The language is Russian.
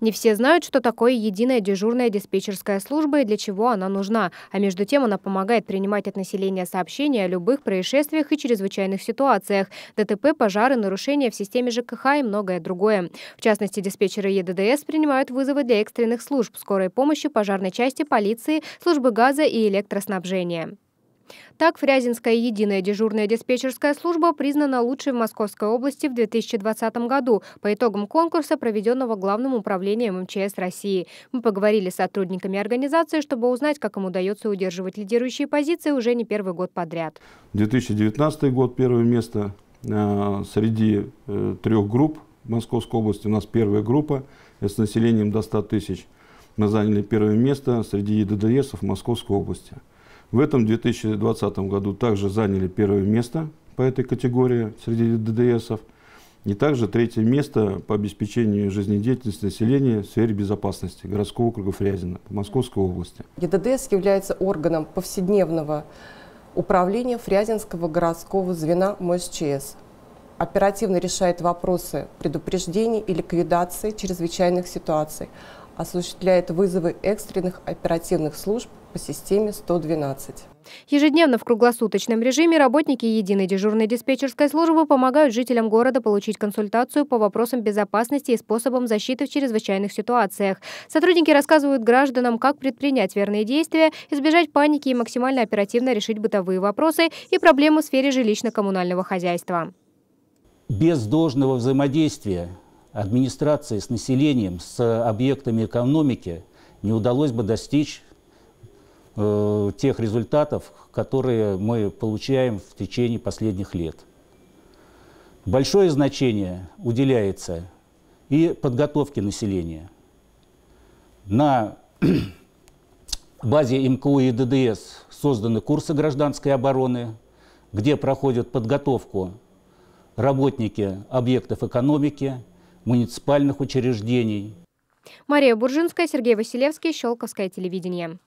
Не все знают, что такое единая дежурная диспетчерская служба и для чего она нужна. А между тем она помогает принимать от населения сообщения о любых происшествиях и чрезвычайных ситуациях, ДТП, пожары, нарушения в системе ЖКХ и многое другое. В частности, диспетчеры ЕДДС принимают вызовы для экстренных служб, скорой помощи, пожарной части, полиции, службы газа и электроснабжения. Так, Фрязинская единая дежурная диспетчерская служба признана лучшей в Московской области в 2020 году по итогам конкурса, проведенного Главным управлением МЧС России. Мы поговорили с сотрудниками организации, чтобы узнать, как им удается удерживать лидирующие позиции уже не первый год подряд. 2019 год первое место э, среди э, трех групп Московской области. У нас первая группа э, с населением до 100 тысяч. Мы заняли первое место среди ЕДДСов Московской области. В этом 2020 году также заняли первое место по этой категории среди ДДСов. И также третье место по обеспечению жизнедеятельности населения в сфере безопасности городского округа Фрязино Московской области. ГДДС является органом повседневного управления Фрязинского городского звена МОСЧС. Оперативно решает вопросы предупреждений и ликвидации чрезвычайных ситуаций, осуществляет вызовы экстренных оперативных служб по системе 112. Ежедневно в круглосуточном режиме работники единой дежурной диспетчерской службы помогают жителям города получить консультацию по вопросам безопасности и способам защиты в чрезвычайных ситуациях. Сотрудники рассказывают гражданам, как предпринять верные действия, избежать паники и максимально оперативно решить бытовые вопросы и проблемы в сфере жилищно-коммунального хозяйства. Без должного взаимодействия администрации с населением, с объектами экономики не удалось бы достичь э, тех результатов, которые мы получаем в течение последних лет. Большое значение уделяется и подготовке населения. На базе МКУ и ДДС созданы курсы гражданской обороны, где проходят подготовку работники объектов экономики, муниципальных учреждений. Мария Буржинская, Сергей Василевский, Щелковское телевидение.